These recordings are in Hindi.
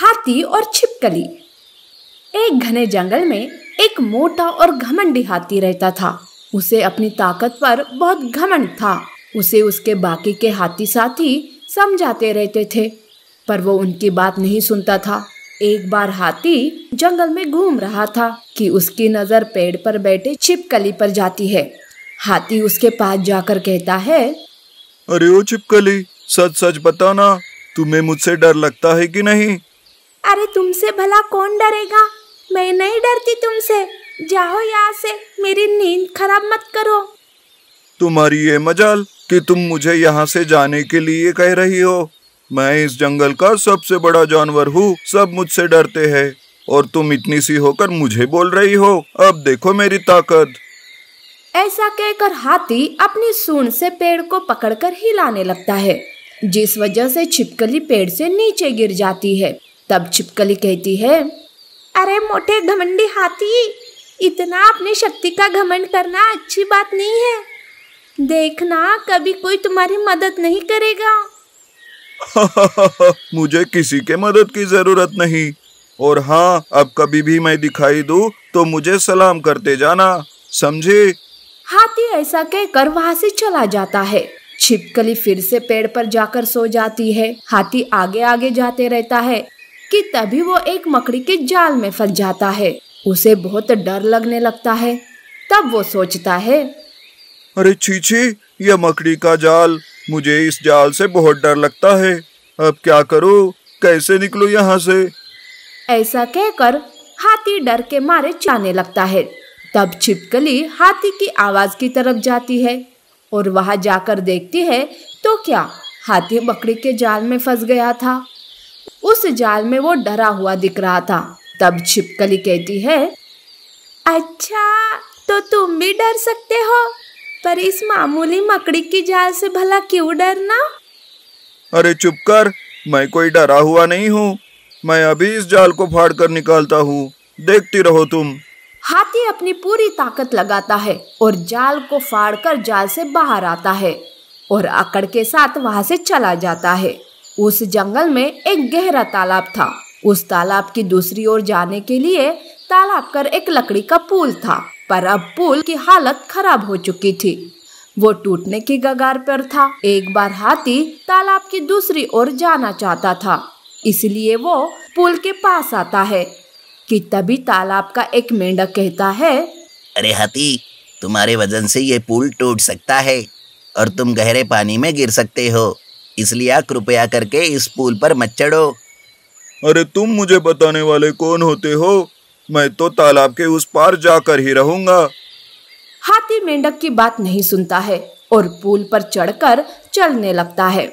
हाथी और छिपकली एक घने जंगल में एक मोटा और घमंडी हाथी रहता था उसे अपनी ताकत पर बहुत घमंड था उसे उसके बाकी के हाथी साथी समझाते रहते थे पर वो उनकी बात नहीं सुनता था एक बार हाथी जंगल में घूम रहा था कि उसकी नजर पेड़ पर बैठे छिपकली पर जाती है हाथी उसके पास जाकर कहता है अरे ओ छिपकली सच सच बताना तुम्हें मुझसे डर लगता है कि नहीं अरे तुमसे भला कौन डरेगा मैं नहीं डरती तुमसे जाओ यहाँ से मेरी नींद खराब मत करो तुम्हारी ये मजाल कि तुम मुझे यहाँ से जाने के लिए कह रही हो मैं इस जंगल का सबसे बड़ा जानवर हूँ सब मुझसे डरते हैं और तुम इतनी सी होकर मुझे बोल रही हो अब देखो मेरी ताकत ऐसा कहकर हाथी अपनी सूंड से पेड़ को पकड़कर हिलाने लगता है जिस वजह से छिपकली पेड़ से नीचे गिर जाती है तब छिपकली कहती है अरे मोटे घमंडी हाथी इतना अपनी शक्ति का घमंड करना अच्छी बात नहीं है देखना कभी कोई तुम्हारी मदद नहीं करेगा मुझे किसी के मदद की जरूरत नहीं और हाँ अब कभी भी मैं दिखाई दू तो मुझे सलाम करते जाना समझे हाथी ऐसा कहकर वहाँ से चला जाता है छिपकली फिर से पेड़ पर जाकर सो जाती है हाथी आगे आगे जाते रहता है कि तभी वो एक मकड़ी के जाल में फंस जाता है उसे बहुत डर लगने लगता है तब वो सोचता है अरे छीछी ये मकड़ी का जाल मुझे इस जाल से बहुत डर लगता है अब क्या करो कैसे निकलो यहाँ से ऐसा कहकर हाथी डर के मारे जाने लगता है तब छिपकली हाथी की आवाज की तरफ जाती है और वहां जाकर देखती है तो क्या हाथी मकड़ी के जाल में फंस गया था उस जाल में वो डरा हुआ दिख रहा था तब छिपकली कहती है अच्छा तो तुम भी डर सकते हो पर इस मामूली मकड़ी की जाल से भला क्यों डरना अरे चुप कर मैं कोई डरा हुआ नहीं हूँ मैं अभी इस जाल को फाड़ कर निकालता हूँ देखती रहो तुम हाथी अपनी पूरी ताकत लगाता है और जाल को फाड़कर जाल से बाहर आता है और अकड़ के साथ वहाँ से चला जाता है उस जंगल में एक गहरा तालाब था उस तालाब की दूसरी ओर जाने के लिए तालाब कर एक लकड़ी का पुल था पर अब पुल की हालत खराब हो चुकी थी वो टूटने की गगार पर था एक बार हाथी तालाब की दूसरी ओर जाना चाहता था इसलिए वो पुल के पास आता है कि तभी तालाब का एक मेंढक कहता है अरे हाथी तुम्हारे वजन से ये पुल टूट सकता है और तुम गहरे पानी में गिर सकते हो इसलिए कृपया करके इस पुल पर मत चढ़ो अरे तुम मुझे बताने वाले कौन होते हो मैं तो तालाब के उस पार जाकर ही रहूंगा हाथी मेंढक की बात नहीं सुनता है और पुल पर चढ़कर चलने लगता है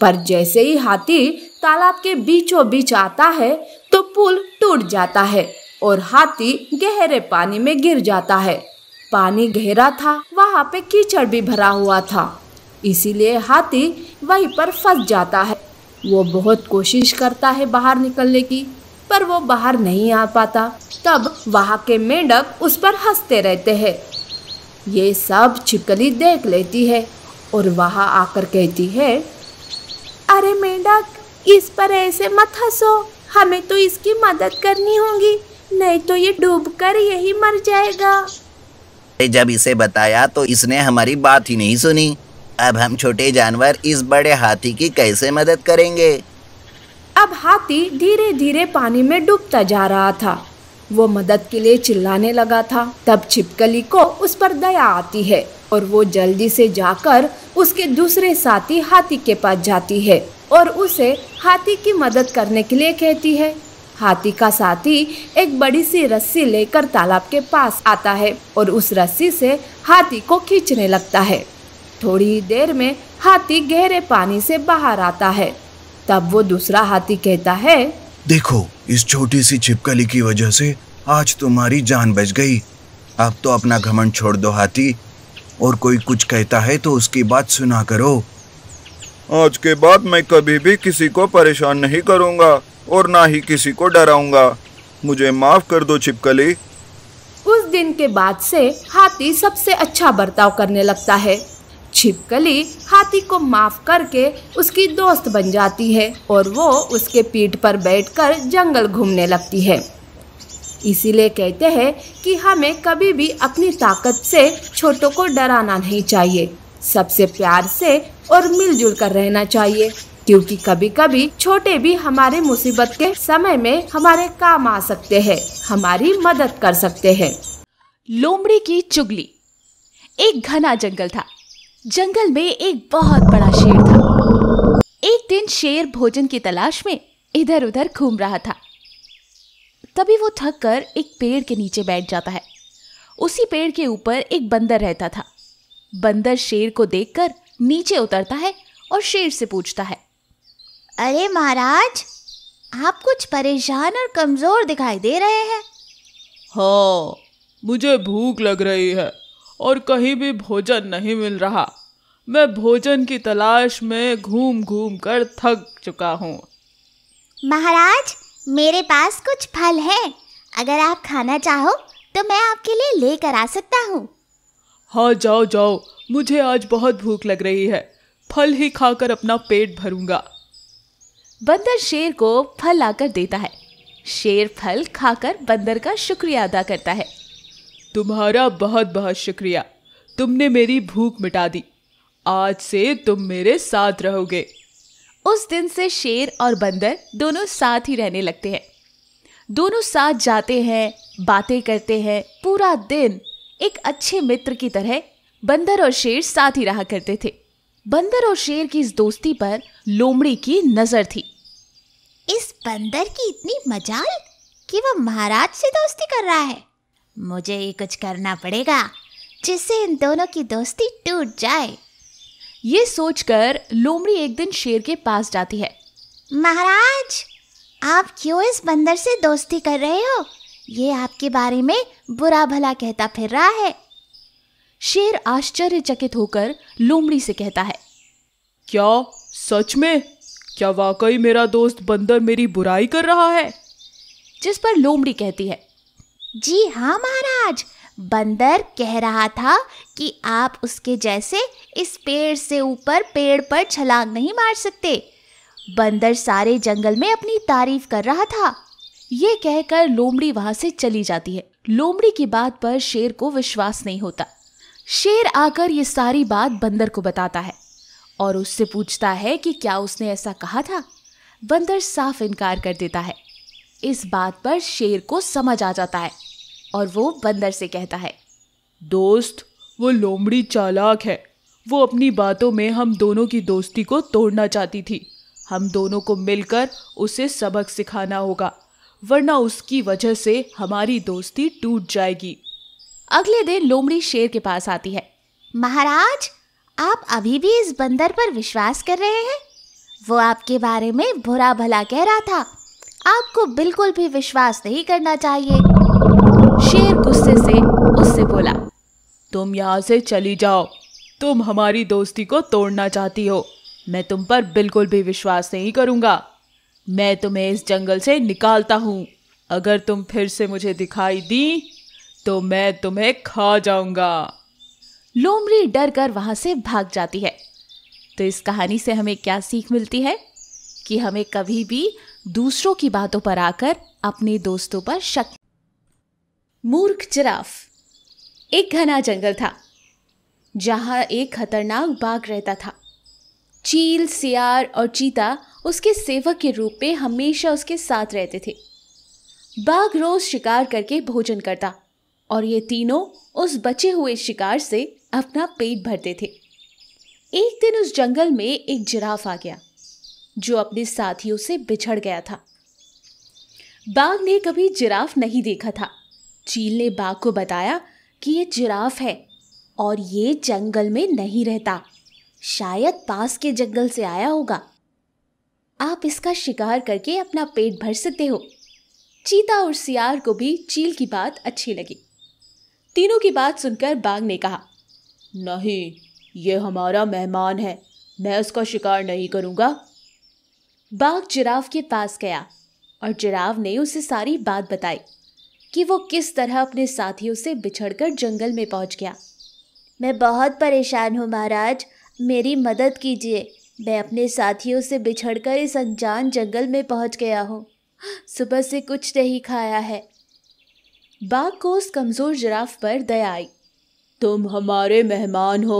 पर जैसे ही हाथी तालाब के बीचों बीच आता है तो पुल टूट जाता है और हाथी गहरे पानी में गिर जाता है पानी गहरा था वहाँ पे कीचड़ भी भरा हुआ था इसीलिए हाथी वहीं पर फंस जाता है वो बहुत कोशिश करता है बाहर निकलने की पर वो बाहर नहीं आ पाता तब वहाँ के मेंढक उस पर हंसते रहते हैं ये सब छिपकली देख लेती है और वहाँ आकर कहती है अरे मेंढक इस पर ऐसे मत हंसो हमें तो इसकी मदद करनी होगी नहीं तो ये डूब कर यही मर जाएगा जब इसे बताया तो इसने हमारी बात ही नहीं सुनी अब हम छोटे जानवर इस बड़े हाथी की कैसे मदद करेंगे अब हाथी धीरे धीरे पानी में डूबता जा रहा था वो मदद के लिए चिल्लाने लगा था तब छिपकली को उस पर दया आती है और वो जल्दी से जाकर उसके दूसरे साथी हाथी के पास जाती है और उसे हाथी की मदद करने के लिए कहती है हाथी का साथी एक बड़ी सी रस्सी लेकर तालाब के पास आता है और उस रस्सी से हाथी को खींचने लगता है थोड़ी देर में हाथी गहरे पानी से बाहर आता है तब वो दूसरा हाथी कहता है देखो इस छोटी सी छिपकली की वजह से आज तुम्हारी जान बच गई अब तो अपना घमंड छोड़ दो हाथी और कोई कुछ कहता है तो उसकी बात सुना करो आज के बाद मैं कभी भी किसी को परेशान नहीं करूंगा और ना ही किसी को डराऊंगा मुझे माफ कर दो छिपकली उस दिन के बाद से हाथी सबसे अच्छा बर्ताव करने लगता है छिपकली हाथी को माफ करके उसकी दोस्त बन जाती है और वो उसके पीठ पर बैठकर जंगल घूमने लगती है इसीलिए कहते हैं कि हमें कभी भी अपनी ताकत से छोटों को डराना नहीं चाहिए सबसे प्यार से और मिलजुल कर रहना चाहिए क्योंकि कभी कभी छोटे भी हमारे मुसीबत के समय में हमारे काम आ सकते हैं हमारी मदद कर सकते हैं लोमड़ी की चुगली एक घना जंगल था जंगल में एक बहुत बड़ा शेर था एक दिन शेर भोजन की तलाश में इधर उधर घूम रहा था तभी वो थक कर एक पेड़ के नीचे बैठ जाता है उसी पेड़ के ऊपर एक बंदर रहता था बंदर शेर को देखकर नीचे उतरता है और शेर से पूछता है अरे महाराज आप कुछ परेशान और कमजोर दिखाई दे रहे हैं हाँ मुझे भूख लग रही है और कहीं भी भोजन नहीं मिल रहा मैं भोजन की तलाश में घूम घूम कर थक चुका हूँ महाराज मेरे पास कुछ फल है अगर आप खाना चाहो तो मैं आपके लिए लेकर आ सकता हूँ हाँ जाओ जाओ मुझे आज बहुत भूख लग रही है फल ही खाकर अपना पेट भरूंगा बंदर शेर को फल लाकर देता है शेर फल खाकर बंदर का शुक्रिया अदा करता है तुम्हारा बहुत बहुत शुक्रिया तुमने मेरी भूख मिटा दी आज से तुम मेरे साथ रहोगे उस दिन से शेर और बंदर दोनों साथ ही रहने लगते हैं दोनों साथ जाते हैं बातें करते हैं पूरा दिन एक अच्छे मित्र की तरह बंदर और शेर साथ ही रहा करते थे बंदर और शेर की इस दोस्ती पर लोमड़ी की नजर थी इस बंदर की इतनी मजाल कि वो महाराज से दोस्ती कर रहा है मुझे ही कुछ करना पड़ेगा जिससे इन दोनों की दोस्ती टूट जाए ये सोचकर लोमड़ी एक दिन शेर के पास जाती है महाराज आप क्यों इस बंदर से दोस्ती कर रहे हो ये आपके बारे में बुरा भला कहता फिर रहा है शेर आश्चर्यचकित होकर लोमड़ी से कहता है क्या सच में क्या वाकई मेरा दोस्त बंदर मेरी बुराई कर रहा है जिस पर लोमड़ी कहती है जी हाँ महाराज बंदर कह रहा था कि आप उसके जैसे इस पेड़ से ऊपर पेड़ पर छलांग नहीं मार सकते बंदर सारे जंगल में अपनी तारीफ कर रहा था ये कहकर लोमड़ी वहां से चली जाती है लोमड़ी की बात पर शेर को विश्वास नहीं होता शेर आकर ये सारी बात बंदर को बताता है और उससे पूछता है कि क्या उसने ऐसा कहा था बंदर साफ इनकार कर देता है इस बात पर शेर को समझ आ जाता है और वो बंदर से कहता है दोस्त वो लोमड़ी चालाक है वो अपनी बातों में हम दोनों की दोस्ती को तोड़ना चाहती थी हम दोनों को मिलकर उसे सबक सिखाना होगा वरना उसकी वजह से हमारी दोस्ती टूट जाएगी अगले दिन लोमड़ी शेर के पास आती है महाराज आप अभी भी इस बंदर पर विश्वास कर रहे हैं वो आपके बारे में बुरा भला कह रहा था आपको बिल्कुल भी विश्वास नहीं करना चाहिए शेर गुस्से से उससे बोला तुम यहाँ से चली जाओ तुम हमारी दोस्ती को तोड़ना चाहती हो मैं तुम पर बिल्कुल भी विश्वास नहीं करूँगा मैं तुम्हें इस जंगल से निकालता हूँ अगर तुम फिर से मुझे दिखाई दी तो मैं तुम्हें खा जाऊंगा लोमड़ी डर कर वहां से भाग जाती है तो इस कहानी से हमें क्या सीख मिलती है कि हमें कभी भी दूसरों की बातों पर आकर अपने दोस्तों पर शक मूर्ख जिराफ एक घना जंगल था जहाँ एक खतरनाक बाघ रहता था चील सियार और चीता उसके सेवक के रूप में हमेशा उसके साथ रहते थे बाघ रोज शिकार करके भोजन करता और ये तीनों उस बचे हुए शिकार से अपना पेट भरते थे एक दिन उस जंगल में एक जिराफ आ गया जो अपने साथियों से बिछड़ गया था बाघ ने कभी जिराफ नहीं देखा था चील ने बाघ को बताया कि ये जिराफ है और ये जंगल में नहीं रहता शायद पास के जंगल से आया होगा आप इसका शिकार करके अपना पेट भर सकते हो चीता और सियार को भी चील की बात अच्छी लगी तीनों की बात सुनकर बाघ ने कहा नहीं ये हमारा मेहमान है मैं उसका शिकार नहीं करूँगा बाघ जिराफ के पास गया और जिराव ने उसे सारी बात बताई कि वो किस तरह अपने साथियों से बिछड़कर जंगल में पहुंच गया मैं बहुत परेशान हूँ महाराज मेरी मदद कीजिए मैं अपने साथियों से बिछड़कर इस अनजान जंगल में पहुंच गया हूँ सुबह से कुछ नहीं खाया है बाघ को उस कमज़ोर जिराफ पर दया आई तुम हमारे मेहमान हो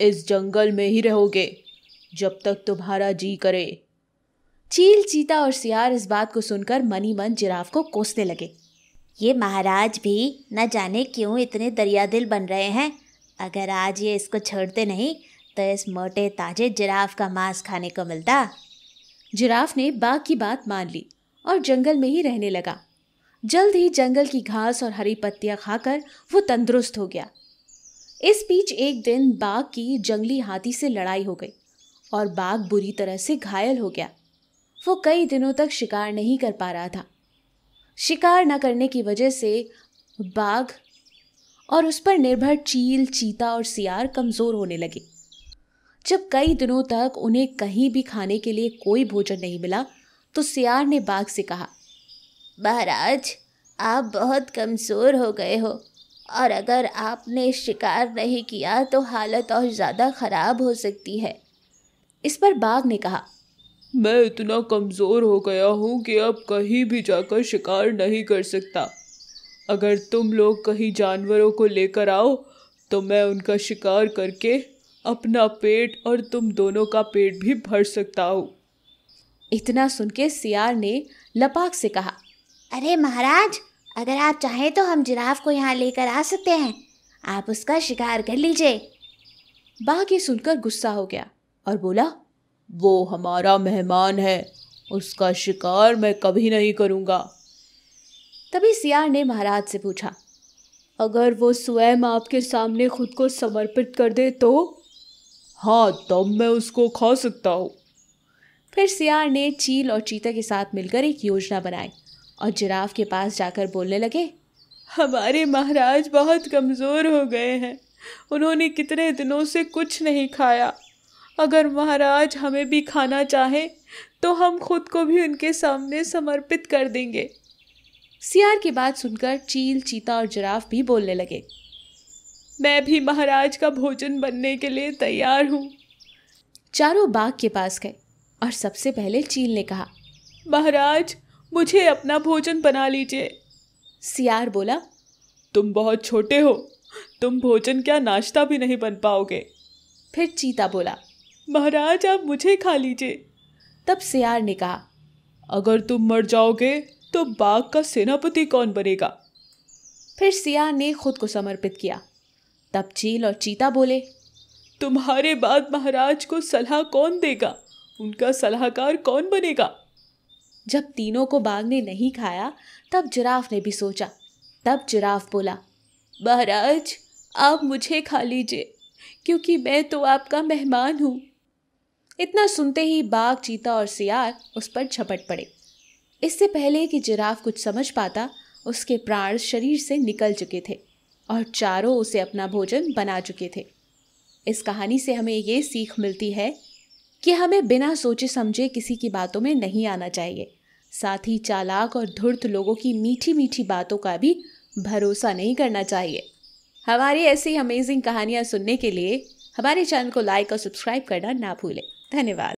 इस जंगल में ही रहोगे जब तक तुम्हारा जी करे चील चीता और सियार इस बात को सुनकर मनी मन जिराफ को कोसने लगे ये महाराज भी न जाने क्यों इतने दरिया दिल बन रहे हैं अगर आज ये इसको छोड़ते नहीं तो इस मोटे ताजे जिराफ का मांस खाने को मिलता जिराफ ने बाघ की बात मान ली और जंगल में ही रहने लगा जल्द ही जंगल की घास और हरी पत्तियां खाकर वो तंदुरुस्त हो गया इस बीच एक दिन बाघ की जंगली हाथी से लड़ाई हो गई और बाघ बुरी तरह से घायल हो गया वो कई दिनों तक शिकार नहीं कर पा रहा था शिकार न करने की वजह से बाघ और उस पर निर्भर चील चीता और सियार कमज़ोर होने लगे जब कई दिनों तक उन्हें कहीं भी खाने के लिए कोई भोजन नहीं मिला तो सियार ने बाघ से कहा महाराज आप बहुत कमज़ोर हो गए हो और अगर आपने शिकार नहीं किया तो हालत और ज़्यादा ख़राब हो सकती है इस पर बाघ ने कहा मैं इतना कमज़ोर हो गया हूँ कि अब कहीं भी जाकर शिकार नहीं कर सकता अगर तुम लोग कहीं जानवरों को लेकर आओ तो मैं उनका शिकार करके अपना पेट और तुम दोनों का पेट भी भर सकता हूँ इतना सुन के सियार ने लपाक से कहा अरे महाराज अगर आप चाहें तो हम जिराफ को यहाँ लेकर आ सकते हैं आप उसका शिकार कर लीजिए बाघ ये सुनकर गुस्सा हो गया और बोला वो हमारा मेहमान है उसका शिकार मैं कभी नहीं करूँगा तभी सियार ने महाराज से पूछा अगर वो स्वयं आपके सामने खुद को समर्पित कर दे तो हाँ तब तो मैं उसको खा सकता हूँ फिर सियार ने चील और चीता के साथ मिलकर एक योजना बनाई और जिराफ के पास जाकर बोलने लगे हमारे महाराज बहुत कमज़ोर हो गए हैं उन्होंने कितने दिनों से कुछ नहीं खाया अगर महाराज हमें भी खाना चाहें तो हम खुद को भी उनके सामने समर्पित कर देंगे सियार की बात सुनकर चील चीता और जिराफ भी बोलने लगे मैं भी महाराज का भोजन बनने के लिए तैयार हूँ चारों बाग के पास गए और सबसे पहले चील ने कहा महाराज मुझे अपना भोजन बना लीजिए सियार बोला तुम बहुत छोटे हो तुम भोजन क्या नाश्ता भी नहीं बन पाओगे फिर चीता बोला महाराज आप मुझे खा लीजिए तब सियार ने कहा अगर तुम मर जाओगे तो बाघ का सेनापति कौन बनेगा फिर सियार ने खुद को समर्पित किया तब चील और चीता बोले तुम्हारे बाद महाराज को सलाह कौन देगा उनका सलाहकार कौन बनेगा जब तीनों को बाघ ने नहीं खाया तब जिराफ ने भी सोचा तब जिराफ बोला महाराज आप मुझे खा लीजिए क्योंकि मैं तो आपका मेहमान हूँ इतना सुनते ही बाघ चीता और सियार उस पर झपट पड़े इससे पहले कि जिराफ कुछ समझ पाता उसके प्राण शरीर से निकल चुके थे और चारों उसे अपना भोजन बना चुके थे इस कहानी से हमें ये सीख मिलती है कि हमें बिना सोचे समझे किसी की बातों में नहीं आना चाहिए साथ ही चालाक और धुर्त लोगों की मीठी मीठी बातों का भी भरोसा नहीं करना चाहिए हमारी ऐसी अमेजिंग कहानियाँ सुनने के लिए हमारे चैनल को लाइक और सब्सक्राइब करना ना भूलें धन्यवाद